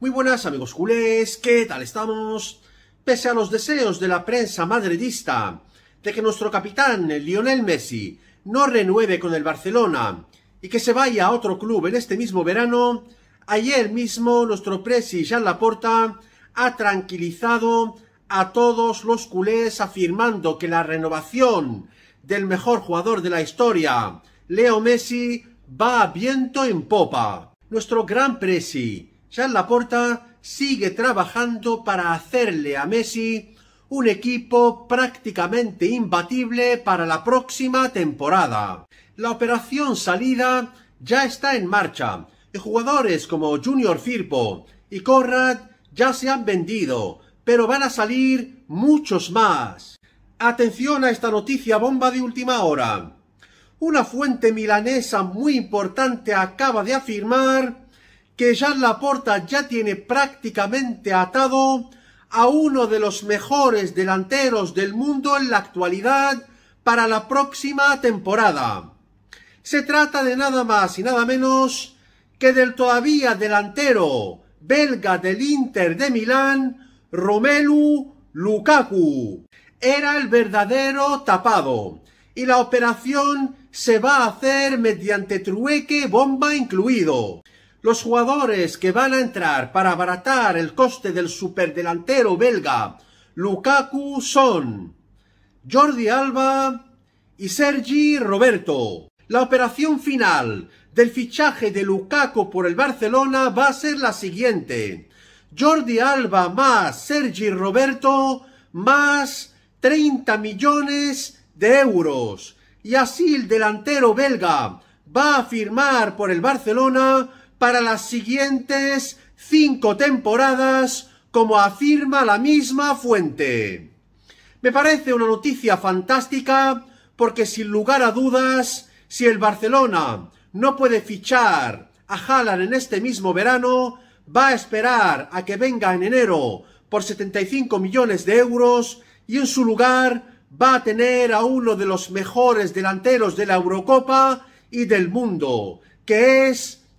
Muy buenas amigos culés, ¿qué tal estamos? Pese a los deseos de la prensa madridista de que nuestro capitán Lionel Messi no renueve con el Barcelona y que se vaya a otro club en este mismo verano, ayer mismo nuestro presi Jean Laporta ha tranquilizado a todos los culés afirmando que la renovación del mejor jugador de la historia, Leo Messi, va viento en popa. Nuestro gran presi Jean Laporta sigue trabajando para hacerle a Messi un equipo prácticamente imbatible para la próxima temporada. La operación salida ya está en marcha y jugadores como Junior Firpo y Conrad ya se han vendido, pero van a salir muchos más. Atención a esta noticia bomba de última hora. Una fuente milanesa muy importante acaba de afirmar que la Laporta ya tiene prácticamente atado a uno de los mejores delanteros del mundo en la actualidad para la próxima temporada. Se trata de nada más y nada menos que del todavía delantero belga del Inter de Milán, Romelu Lukaku. Era el verdadero tapado y la operación se va a hacer mediante trueque bomba incluido. Los jugadores que van a entrar para abaratar el coste del superdelantero belga Lukaku son Jordi Alba y Sergi Roberto. La operación final del fichaje de Lukaku por el Barcelona va a ser la siguiente. Jordi Alba más Sergi Roberto más 30 millones de euros. Y así el delantero belga va a firmar por el Barcelona para las siguientes cinco temporadas, como afirma la misma fuente. Me parece una noticia fantástica porque sin lugar a dudas, si el Barcelona no puede fichar a Haaland en este mismo verano, va a esperar a que venga en enero por 75 millones de euros y en su lugar va a tener a uno de los mejores delanteros de la Eurocopa y del mundo, que es